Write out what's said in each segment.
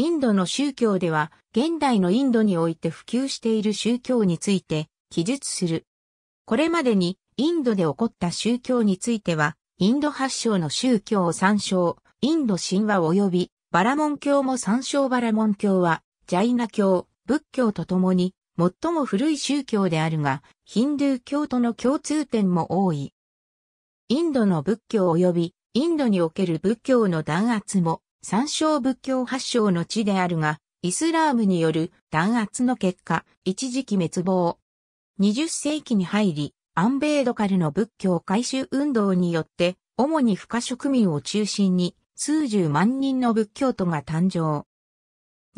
インドの宗教では、現代のインドにおいて普及している宗教について記述する。これまでにインドで起こった宗教については、インド発祥の宗教を参照、インド神話及びバラモン教も参照バラモン教は、ジャイナ教、仏教とともに、最も古い宗教であるが、ヒンドゥー教との共通点も多い。インドの仏教及び、インドにおける仏教の弾圧も、三章仏教発祥の地であるが、イスラームによる弾圧の結果、一時期滅亡。20世紀に入り、アンベードカルの仏教改修運動によって、主に不可植民を中心に、数十万人の仏教徒が誕生。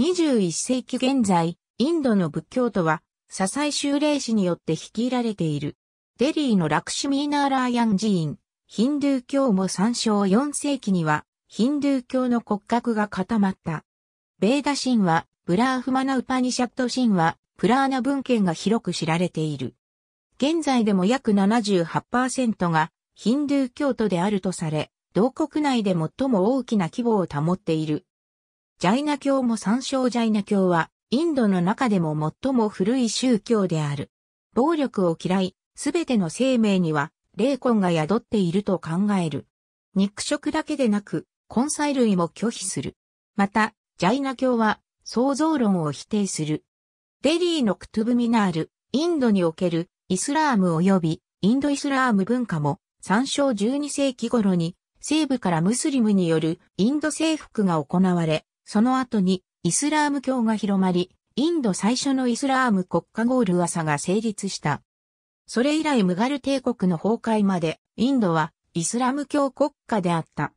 21世紀現在、インドの仏教徒は、支え修霊師によって率いられている。デリーのラクシュミーナーラーヤン寺院、ヒンドゥー教も三章4世紀には、ヒンドゥー教の骨格が固まった。ベーダ神話、ブラーフマナウパニシャット神話、プラーナ文献が広く知られている。現在でも約78%がヒンドゥー教徒であるとされ、同国内で最も大きな規模を保っている。ジャイナ教も参照ジャイナ教は、インドの中でも最も古い宗教である。暴力を嫌い、すべての生命には、霊魂が宿っていると考える。肉食だけでなく、根菜類も拒否する。また、ジャイナ教は創造論を否定する。デリーのクトゥブミナール、インドにおけるイスラーム及びインドイスラーム文化も参照12世紀頃に西部からムスリムによるインド征服が行われ、その後にイスラーム教が広まり、インド最初のイスラーム国家ゴールワが成立した。それ以来ムガル帝国の崩壊までインドはイスラム教国家であった。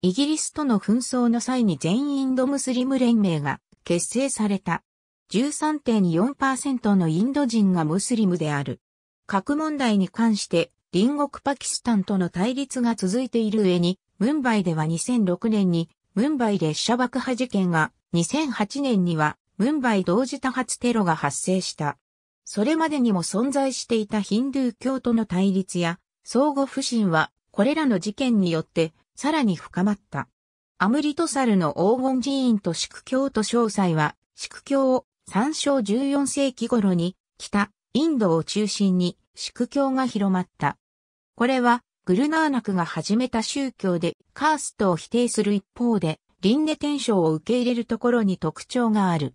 イギリスとの紛争の際に全インドムスリム連盟が結成された。13.4%のインド人がムスリムである。核問題に関して隣国パキスタンとの対立が続いている上に、ムンバイでは2006年にムンバイ列車爆破事件が、2008年にはムンバイ同時多発テロが発生した。それまでにも存在していたヒンドゥー教との対立や相互不信はこれらの事件によってさらに深まった。アムリトサルの黄金寺院と宿教と詳細は、宿教を参照14世紀頃に、北、インドを中心に宿教が広まった。これは、グルナーナクが始めた宗教でカーストを否定する一方で、輪廻転生を受け入れるところに特徴がある。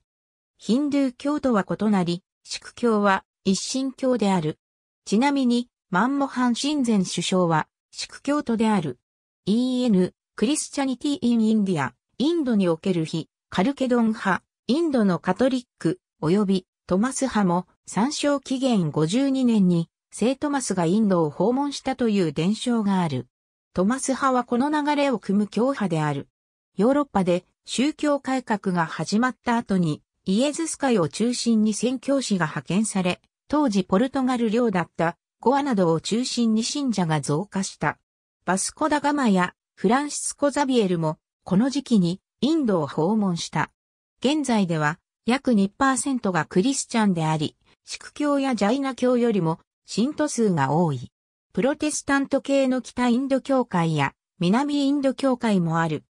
ヒンドゥー教とは異なり、宿教は一神教である。ちなみに、マンモハン・神前首相は、宿教徒である。EN、クリスチャニティ・イン・インディア、インドにおける非、カルケドン派、インドのカトリック、及びトマス派も、参照紀元52年に、聖トマスがインドを訪問したという伝承がある。トマス派はこの流れを組む教派である。ヨーロッパで宗教改革が始まった後に、イエズス会を中心に宣教師が派遣され、当時ポルトガル領だったゴアなどを中心に信者が増加した。バスコダガマやフランシスコ・ザビエルもこの時期にインドを訪問した。現在では約2%がクリスチャンであり、シ教やジャイナ教よりも信徒数が多い。プロテスタント系の北インド教会や南インド教会もある。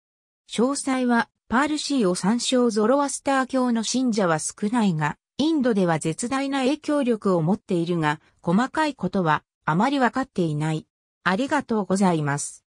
詳細はパールシーを参照ゾロアスター教の信者は少ないが、インドでは絶大な影響力を持っているが、細かいことはあまりわかっていない。ありがとうございます。